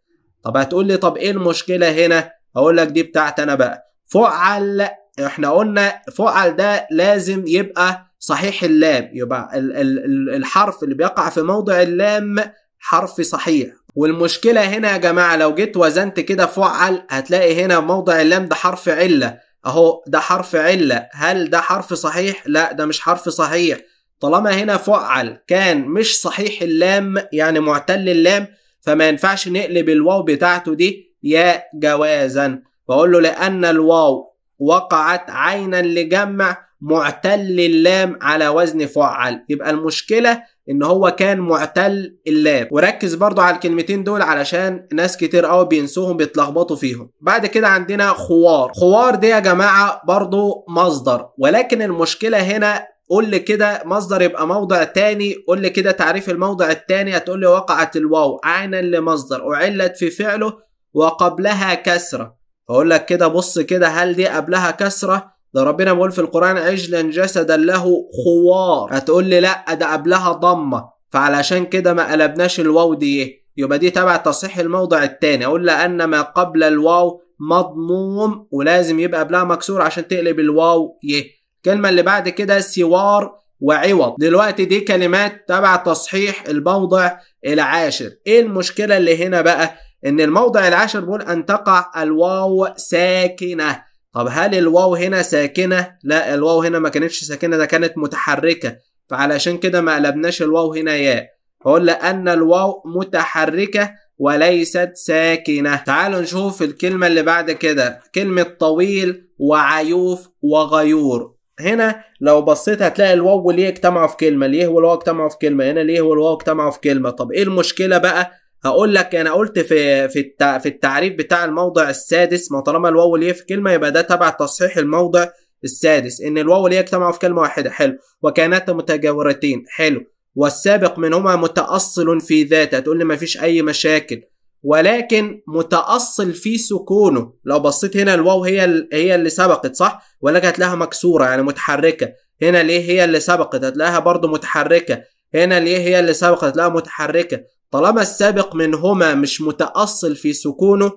طب هتقول لي طب ايه المشكله هنا اقول لك دي بتاعت انا بقى فعل احنا قلنا فعل ده لازم يبقى صحيح اللام يبقى ال ال الحرف اللي بيقع في موضع اللام حرف صحيح والمشكلة هنا يا جماعة لو جيت وزنت كده فعل هتلاقي هنا موضع اللام ده حرف علة اهو ده حرف علة هل ده حرف صحيح؟ لا ده مش حرف صحيح طالما هنا فعل كان مش صحيح اللام يعني معتل اللام فما ينفعش نقلب الواو بتاعته دي يا جوازا بقول له لأن الواو وقعت عينا لجمع معتل اللام على وزن فعل يبقى المشكلة ان هو كان معتل اللام وركز برضو على الكلمتين دول علشان ناس كتير قوي بينسوهم بيتلخبطوا فيهم بعد كده عندنا خوار خوار دي يا جماعة برضو مصدر ولكن المشكلة هنا قول لي كده مصدر يبقى موضع تاني قول لي كده تعريف الموضع التاني هتقول لي وقعت الواو عينا لمصدر أعلت في فعله وقبلها كسرة هقول لك كده بص كده هل دي قبلها كسرة ده ربنا بيقول في القرآن عجلا جسدا له خوار هتقول لي لا ده قبلها ضمة فعلشان كده ما قلبناش الواو دي يبقى دي تبع تصحيح الموضع الثاني أقول لأن ما قبل الواو مضموم ولازم يبقى قبلها مكسور عشان تقلب الواو يه الكلمة اللي بعد كده سوار وعوض دلوقتي دي كلمات تبع تصحيح الموضع العاشر ايه المشكلة اللي هنا بقى ان الموضع العاشر بيقول ان تقع الواو ساكنة طب هل الواو هنا ساكنة؟ لا الواو هنا ما كانتش ساكنة ده كانت متحركة فعلشان كده ما قلبناش الواو هنا ياء هقول لأن الواو متحركة وليست ساكنة تعالوا نشوف الكلمة اللي بعد كده كلمة طويل وعيوف وغيور هنا لو بصيت هتلاقي الواو ليه اجتمعوا في كلمة ليه والواو اجتمعوا في كلمة هنا ليه والواو اجتمعوا في كلمة طب ايه المشكلة بقى هقول لك انا قلت في في في التعريف بتاع الموضع السادس ما طالما الواو والياء في كلمه يبقى ده تبع تصحيح الموضع السادس ان الواو والياء اجتمعوا في كلمه واحده حلو وكانت متجاورتين حلو والسابق منهما متأصل في ذاته هتقول لي مفيش أي مشاكل ولكن متأصل في سكونه لو بصيت هنا الواو هي هي اللي سبقت صح ولكن هتلاقيها مكسورة يعني متحركة هنا ليه هي اللي سبقت هتلاقيها برضو متحركة هنا ليه هي اللي سبقت هتلاقيها متحركة طالما السابق منهما مش متأصل في سكونه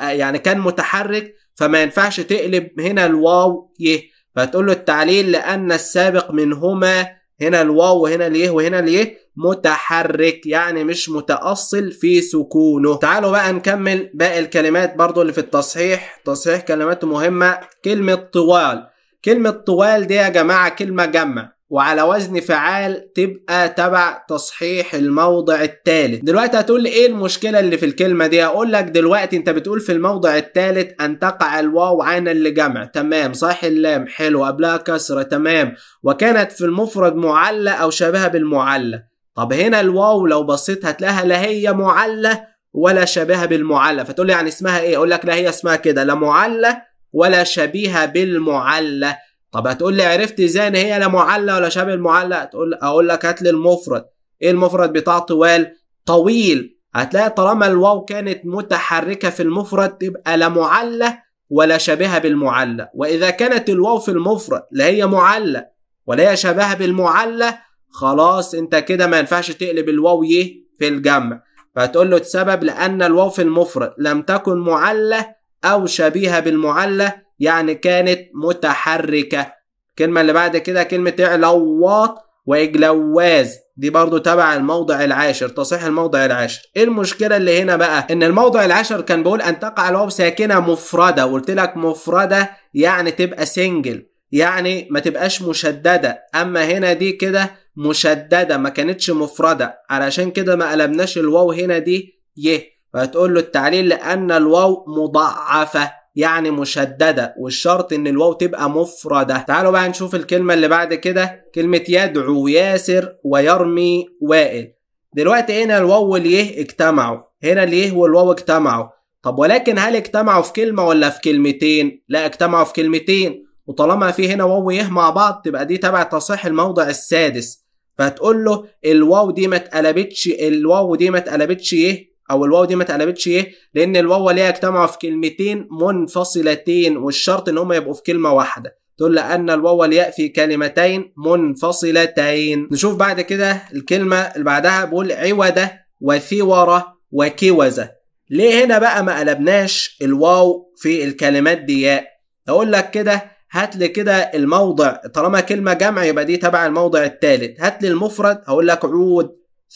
يعني كان متحرك فما ينفعش تقلب هنا الواو يه فتقول له التعليل لأن السابق منهما هنا الواو وهنا اليه وهنا اليه متحرك يعني مش متأصل في سكونه تعالوا بقى نكمل باقي الكلمات برضو اللي في التصحيح تصحيح كلمات مهمة كلمة طوال كلمة طوال دي يا جماعة كلمة جمع وعلى وزن فعال تبقى تبع تصحيح الموضع الثالث دلوقتي هتقول لي ايه المشكله اللي في الكلمه دي هقول لك دلوقتي انت بتقول في الموضع الثالث ان تقع الواو عن لجمع تمام صح اللام حلو قبلها كسره تمام وكانت في المفرد معلى او شبيهه بالمعلى طب هنا الواو لو بصيت هتلاقيها لا هي معلى ولا شبيهه بالمعلى فتقول لي يعني اسمها ايه اقول لك لا هي اسمها كده لا معلى ولا شبيهه بالمعلى طب هتقول لي عرفت ازاي ان هي لا معلق ولا شبه المعلق تقول اقول لك هات لي المفرد ايه المفرد بتاع طوال طويل هتلاقي طالما الواو كانت متحركه في المفرد تبقى لا معلق ولا شبيهه بالمعلق واذا كانت الواو في المفرد لا هي معلق ولا هي شبهها بالمعلق خلاص انت كده ما ينفعش تقلب الواو ي في الجمع فهتقول له السبب لان الواو في المفرد لم تكن معلق او شبيهه بالمعلق يعني كانت متحركة الكلمة اللي بعد كده كلمة علوات وإجلواز دي برضو تبع الموضع العاشر تصحيح الموضع العاشر ايه المشكله اللي هنا بقى ان الموضع العاشر كان بيقول ان تقع الواو ساكنه مفرده قلت لك مفرده يعني تبقى سنجل يعني ما تبقاش مشدده اما هنا دي كده مشدده ما كانتش مفرده علشان كده ما قلبناش الواو هنا دي ي فهتقول له التعليل لان الواو مضعفه يعني مشددة والشرط إن الواو تبقى مفردة تعالوا بقى نشوف الكلمة اللي بعد كده كلمة يدعو ياسر ويرمي وائل دلوقتي هنا الواو واليه اجتمعوا هنا اليه والواو اجتمعوا طب ولكن هل اجتمعوا في كلمة ولا في كلمتين؟ لا اجتمعوا في كلمتين وطالما في هنا واو ويه مع بعض تبقى دي تبع تصحيح الموضع السادس فهتقول له الواو دي ما اتقلبتش الواو دي ما اتقلبتش ايه او الواو دي ما اتقلبتش ايه لان الواو ليها اجتمعوا في كلمتين منفصلتين والشرط ان هم يبقوا في كلمه واحده تقول لان الواو والياء في كلمتين منفصلتين نشوف بعد كده الكلمه اللي بعدها بيقول عوده وثوره وكوزه ليه هنا بقى ما قلبناش الواو في الكلمات دي ياء اقول لك كده هات لي كده الموضع طالما كلمه جمع يبقى دي تبع الموضع الثالث هات لي المفرد هقول لك عود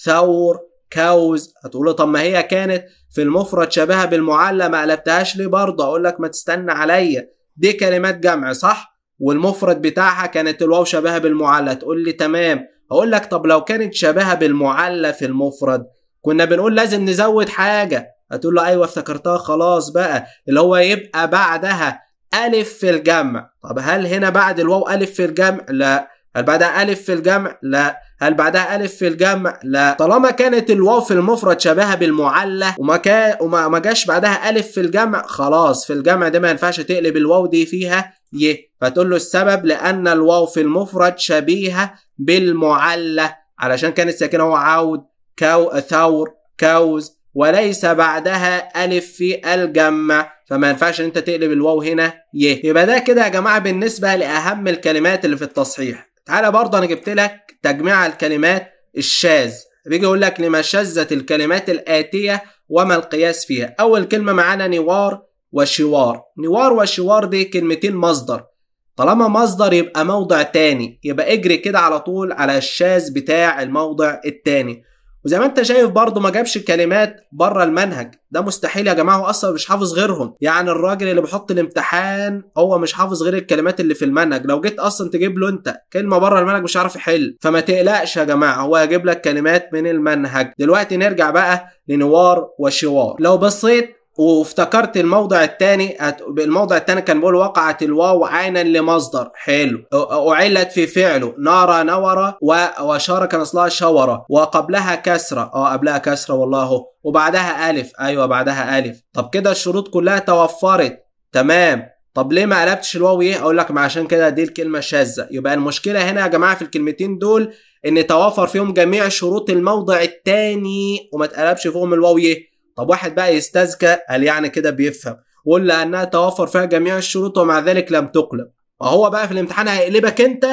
ثور كاوز هتقول له طب ما هي كانت في المفرد شبيهه بالمعلى ما قلبتهاش ليه برضه اقول لك ما تستنى عليا دي كلمات جمع صح والمفرد بتاعها كانت الواو شبيهه بالمعلى تقول لي تمام اقول لك طب لو كانت شبيهه بالمعلى في المفرد كنا بنقول لازم نزود حاجه هتقول له ايوه افتكرتها خلاص بقى اللي هو يبقى بعدها الف في الجمع طب هل هنا بعد الواو الف في الجمع لا هل بعدها الف في الجمع لا هل بعدها ألف في الجمع؟ لا طالما كانت الواو في المفرد شبهها بالمعلى وما, كان وما جاش بعدها ألف في الجمع خلاص في الجمع ده ما ينفعش تقلب الواو دي فيها ي فتقول له السبب لأن الواو في المفرد شبيهة بالمعلى علشان كانت ساكنة هو عود كو ثور كوز وليس بعدها ألف في الجمع فما ينفعش ان انت تقلب الواو هنا ي يبقى ده كده يا جماعه بالنسبه لاهم الكلمات اللي في التصحيح تعالى برضه انا جبت لك تجميع الكلمات الشاذ بيجي يقول لك لما شذت الكلمات الآتية وما القياس فيها أول كلمة معانا نوار وشوار نوار وشوار دي كلمتين مصدر طالما مصدر يبقى موضع تاني يبقى اجري كده على طول على الشاذ بتاع الموضع التاني وزي ما انت شايف برضه ما جابش كلمات بره المنهج ده مستحيل يا جماعه هو اصلا مش حافظ غيرهم يعني الراجل اللي بيحط الامتحان هو مش حافظ غير الكلمات اللي في المنهج لو جيت اصلا تجيب له انت كلمه بره المنهج مش عارف يحل فما تقلقش يا جماعه هو هيجيب لك كلمات من المنهج دلوقتي نرجع بقى لنوار وشوار لو بصيت وافتكرت الموضع الثاني الموضع الثاني كان بيقول وقعت الواو عينا لمصدر حلو أعلت في فعله نار نور وشارك أصلها شورة وقبلها كسرة أه قبلها كسرة والله وبعدها ألف أيوة بعدها ألف طب كده الشروط كلها توفرت تمام طب ليه ما قلبتش الواو ايه اقول لك عشان كده دي الكلمه شاذه يبقى المشكله هنا يا جماعه في الكلمتين دول ان توفر فيهم جميع شروط الموضع الثاني وما اتقلبش فيهم الواو ايه طب واحد بقى يستذكى هل يعني كده بيفهم قول انها توفر فيها جميع الشروط ومع ذلك لم تقلب وهو بقى في الامتحان هيقلبك انت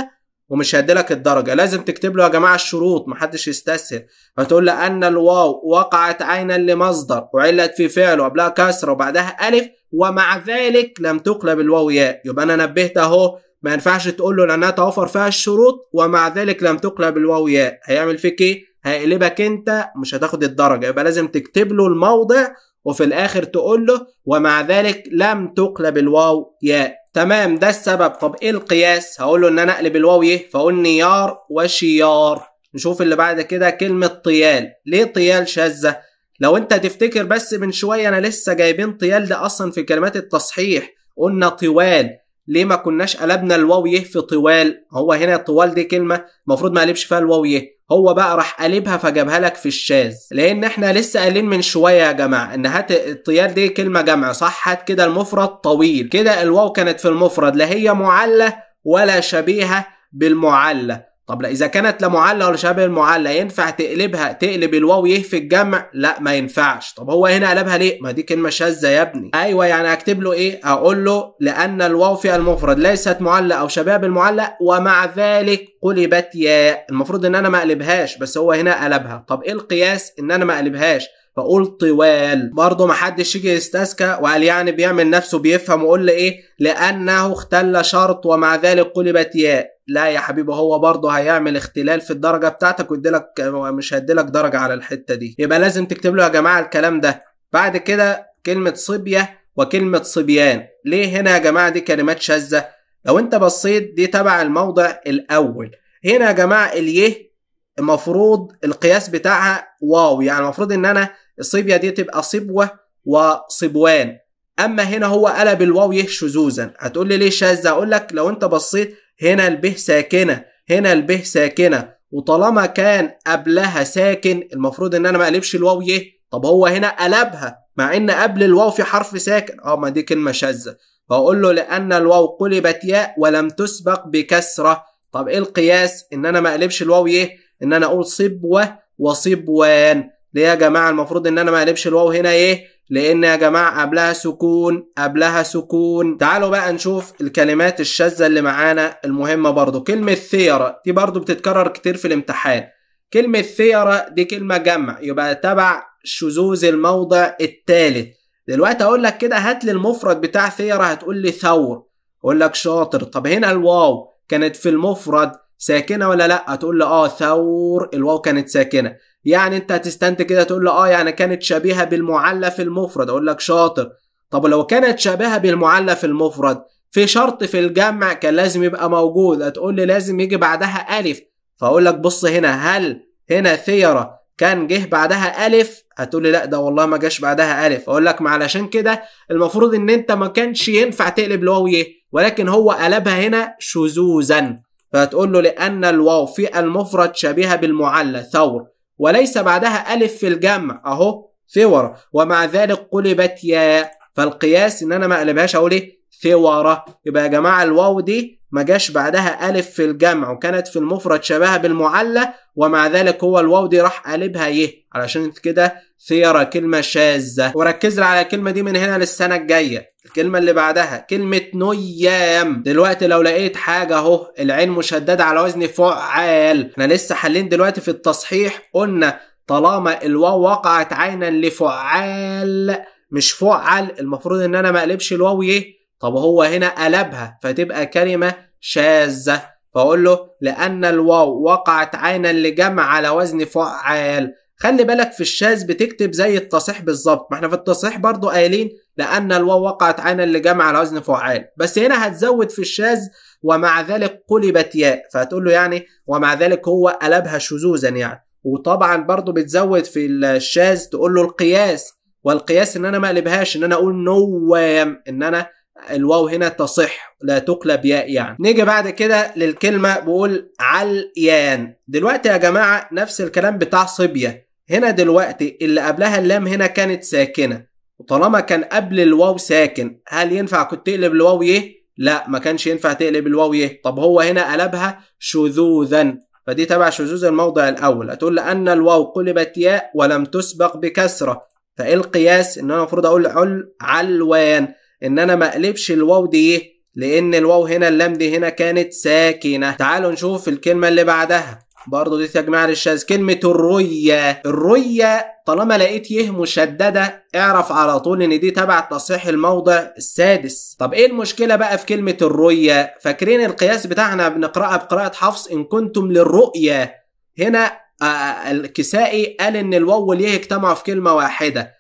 ومش هيديلك الدرجة لازم تكتب له يا جماعة الشروط محدش يستسهل فتقول له أن الواو وقعت عينا لمصدر وعلت في فعل وقبلها كسرة وبعدها ألف ومع ذلك لم تقلب الواو ياء يبقى أنا نبهت أهو ما ينفعش تقول له لأنها توفر فيها الشروط ومع ذلك لم تقلب الواو ياء هيعمل فيك إيه؟ هيقلبك انت مش هتاخد الدرجه يبقى لازم تكتب له الموضع وفي الاخر تقول له ومع ذلك لم تقلب الواو ياء تمام ده السبب طب ايه القياس هقول له ان انا اقلب الواو ياء فاقول نيار وشيار نشوف اللي بعد كده كلمه طيال ليه طيال شاذه لو انت تفتكر بس من شويه انا لسه جايبين طيال ده اصلا في كلمات التصحيح قلنا طوال ليه ما كناش قلبنا الواو يه في طوال هو هنا طوال دي كلمه المفروض ما قلبش فيها الواو يه هو بقى راح قلبها فجابها لك في الشاذ لان احنا لسه قايلين من شويه يا جماعه ان هات الطيال دي كلمه جمع صح هات كده المفرد طويل كده الواو كانت في المفرد لا هي معله ولا شبيهه بالمعلى طب لا اذا كانت لمعلى ولا شبه المعلى ينفع تقلبها تقلب الواو يه في الجمع لا ما ينفعش طب هو هنا قلبها ليه ما دي كلمه شاذه يا ابني ايوه يعني اكتب له ايه اقول له لان الواو في المفرد ليست معلى او شبه بالمعلى ومع ذلك قلبت ياء المفروض ان انا ما اقلبهاش بس هو هنا قلبها طب ايه القياس ان انا ما اقلبهاش فقول طوال برضه محدش يجي يستسكى وقال يعني بيعمل نفسه بيفهم وقول لي ايه لانه اختل شرط ومع ذلك قلبت ياء لا يا حبيبي هو برضه هيعمل اختلال في الدرجه بتاعتك ويديلك مش هيديلك درجه على الحته دي يبقى لازم تكتب له يا جماعه الكلام ده بعد كده كلمه صبيه وكلمه صبيان ليه هنا يا جماعه دي كلمات شاذه لو انت بصيت دي تبع الموضع الاول هنا يا جماعه اليه المفروض القياس بتاعها واو يعني المفروض ان انا الصبيه دي تبقى صبوه وصبوان اما هنا هو قلب الواو يه شذوذا هتقول لي ليه شاذه اقول لك لو انت بصيت هنا الب ساكنة هنا الب ساكنة وطالما كان قبلها ساكن المفروض ان انا ما اقلبش الواو ايه طب هو هنا قلبها مع ان قبل الواو في حرف ساكن اه ما دي كلمة شاذة فاقول له لان الواو قلبت ياء ولم تسبق بكسرة طب ايه القياس ان انا ما اقلبش الواو ايه ان انا اقول صبوة وصبوان ليه يا جماعة المفروض ان انا ما اقلبش الواو هنا ايه لان يا جماعه قبلها سكون قبلها سكون تعالوا بقى نشوف الكلمات الشاذه اللي معانا المهمه برضو كلمه ثيرة دي برضو بتتكرر كتير في الامتحان كلمه ثيرة دي كلمه جمع يبقى تبع شذوذ الموضع الثالث دلوقتي اقول لك كده هات لي المفرد بتاع ثيرة هتقول لي ثور اقول لك شاطر طب هنا الواو كانت في المفرد ساكنه ولا لا هتقول لي اه ثور الواو كانت ساكنه يعني انت هتستنت كده تقول له اه يعني كانت شبيهه بالمعلف المفرد اقول لك شاطر طب لو كانت شبيهه بالمعلف المفرد في شرط في الجمع كان لازم يبقى موجود هتقول لي لازم يجي بعدها الف فاقول لك بص هنا هل هنا ثيره كان جه بعدها الف هتقول لي لا ده والله ما جاش بعدها الف اقول لك ما علشان كده المفروض ان انت ما كانش ينفع تقلب الواو ايه ولكن هو قلبها هنا شذوذا فهتقول له لان الواو في المفرد شبيهه بالمعلى ثور وليس بعدها ألف في الجمع أهو ثورة ومع ذلك قلبت ياء فالقياس إن أنا ما أقلبهاش أقول إيه ثورة يبقى يا جماعة الواو دي ما جاش بعدها ألف في الجمع وكانت في المفرد شبهها بالمعلى ومع ذلك هو الواو دي راح قالبها يه علشان كده ثيرة كلمة شاذة وركز على الكلمة دي من هنا للسنة الجاية الكلمه اللي بعدها كلمه نيام دلوقتي لو لقيت حاجه اهو العين مشدده على وزن فعال احنا لسه حالين دلوقتي في التصحيح قلنا طالما الواو وقعت عينا لفعال مش فعل المفروض ان انا ما اقلبش الواو ايه طب هو هنا قلبها فتبقى كلمه شاذه فاقول له لان الواو وقعت عينا لجمع على وزن فعال خلي بالك في الشاذ بتكتب زي التصحيح بالظبط ما احنا في التصحيح برضو قايلين لأن الواو وقعت عن اللي جمع الوزن فعال بس هنا هتزود في الشاذ ومع ذلك قلبت ياء فهتقول له يعني ومع ذلك هو قلبها شذوذا يعني وطبعا برضو بتزود في الشاذ تقول له القياس والقياس ان انا ما اقلبهاش ان انا اقول نوام ان انا الواو هنا تصح لا تقلب ياء يعني نيجي بعد كده للكلمه بقول عليان دلوقتي يا جماعه نفس الكلام بتاع صبيه هنا دلوقتي اللي قبلها اللام هنا كانت ساكنة وطالما كان قبل الواو ساكن هل ينفع كنت تقلب الواو يه؟ لا ما كانش ينفع تقلب الواو يه طب هو هنا قلبها شذوذا فدي تبع شذوذ الموضع الأول هتقول لأن الواو قلبت ياء ولم تسبق بكسرة فإيه القياس؟ إن أنا المفروض أقول عل علوان إن أنا ما أقلبش الواو دي يه لأن الواو هنا اللام دي هنا كانت ساكنة تعالوا نشوف الكلمة اللي بعدها برضه دي تجميع للشاذ كلمة الرية الرية طالما لقيت يه مشددة اعرف على طول ان دي تبع تصحيح الموضع السادس طب ايه المشكلة بقى في كلمة الرية فاكرين القياس بتاعنا بنقرأها بقراءة حفص ان كنتم للرؤية هنا آه، آه، الكسائي قال ان الواو واليه اجتمعوا في كلمة واحدة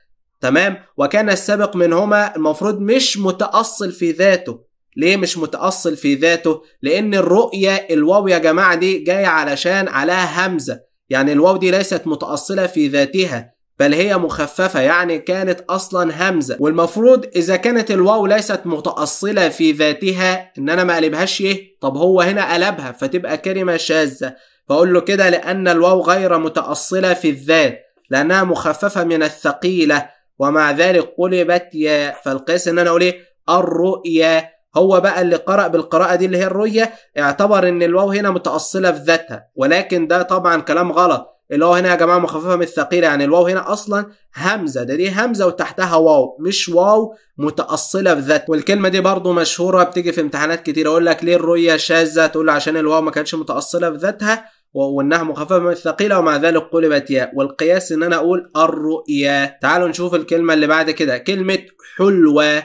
تمام وكان السابق منهما المفروض مش متأصل في ذاته ليه مش متأصل في ذاته؟ لأن الرؤية الواو يا جماعة دي جاية علشان عليها همزة يعني الواو دي ليست متأصلة في ذاتها بل هي مخففة يعني كانت أصلا همزة والمفروض إذا كانت الواو ليست متأصلة في ذاتها إن أنا ما قلبهاش إيه؟ طب هو هنا قلبها فتبقى كلمة شاذة فأقول له كده لأن الواو غير متأصلة في الذات لأنها مخففة من الثقيلة ومع ذلك قلبت ياء فالقياس إن أنا أقول إيه؟ الرؤية هو بقى اللي قرأ بالقراءة دي اللي هي الرؤية اعتبر ان الواو هنا متأصلة في ذاتها ولكن ده طبعا كلام غلط الواو هنا يا جماعة مخففة من الثقيلة يعني الواو هنا أصلا همزة ده دي همزة وتحتها واو مش واو متأصلة في ذاتها والكلمة دي برضو مشهورة بتيجي في امتحانات كتير أقول لك ليه الرؤية شاذة تقول عشان الواو ما كانتش متأصلة في ذاتها وانها مخففه من الثقيله ومع ذلك قلبت ياء والقياس ان انا اقول الرؤية تعالوا نشوف الكلمه اللي بعد كده كلمه حلوه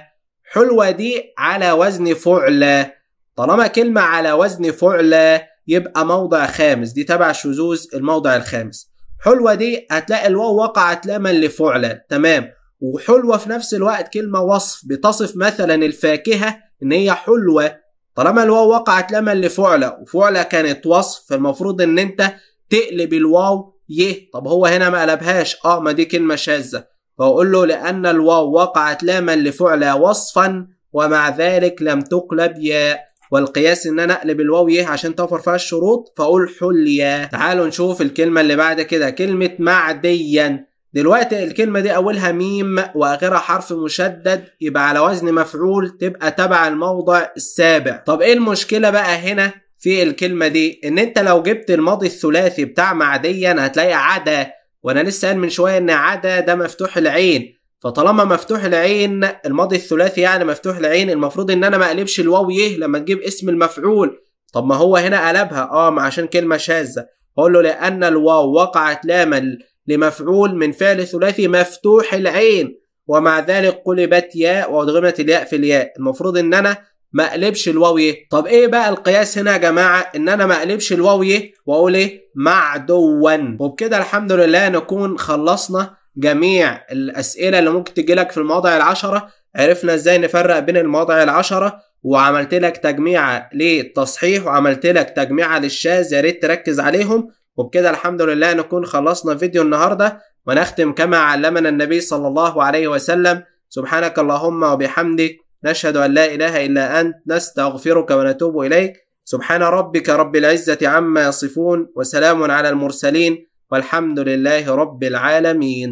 حلوة دي على وزن فعلة طالما كلمة على وزن فعلة يبقى موضع خامس دي تبع شذوذ الموضع الخامس حلوة دي هتلاقي الواو وقعت لما لفعلة تمام وحلوة في نفس الوقت كلمة وصف بتصف مثلا الفاكهة إن هي حلوة طالما الواو وقعت لما لفعلة وفعلة كانت وصف فالمفروض إن أنت تقلب الواو يه طب هو هنا ما قلبهاش اه ما دي كلمة شاذة وأقول له لأن الواو وقعت لاما لفعل وصفا ومع ذلك لم تقلب ياء والقياس ان انا اقلب الواو يه عشان توفر فيها الشروط فاقول حليا تعالوا نشوف الكلمه اللي بعد كده كلمه معديا دلوقتي الكلمة دي أولها ميم وآخرها حرف مشدد يبقى على وزن مفعول تبقى تبع الموضع السابع طب إيه المشكلة بقى هنا في الكلمة دي إن أنت لو جبت الماضي الثلاثي بتاع معديا هتلاقي عدا وانا لسه قال من شويه ان عدا ده مفتوح العين فطالما مفتوح العين الماضي الثلاثي يعني مفتوح العين المفروض ان انا ما اقلبش الواو يه لما تجيب اسم المفعول طب ما هو هنا قلبها اه عشان كلمه شاذه هقول له لان الواو وقعت لاما لمفعول من فعل ثلاثي مفتوح العين ومع ذلك قلبت ياء وادغمت الياء في الياء المفروض ان انا ما اقلبش الواوية طب ايه بقى القياس هنا يا جماعة ان انا ما اقلبش الواوية واقول ايه معدوا وبكده الحمد لله نكون خلصنا جميع الاسئلة اللي ممكن تجي لك في المواضع العشرة عرفنا ازاي نفرق بين المواضع العشرة وعملت لك تجميعة للتصحيح وعملت لك تجميعة للشاذ يا ريت تركز عليهم وبكده الحمد لله نكون خلصنا فيديو النهارده ونختم كما علمنا النبي صلى الله عليه وسلم سبحانك اللهم وبحمدك نشهد أن لا إله إلا أنت نستغفرك ونتوب إليك سبحان ربك رب العزة عما يصفون وسلام على المرسلين والحمد لله رب العالمين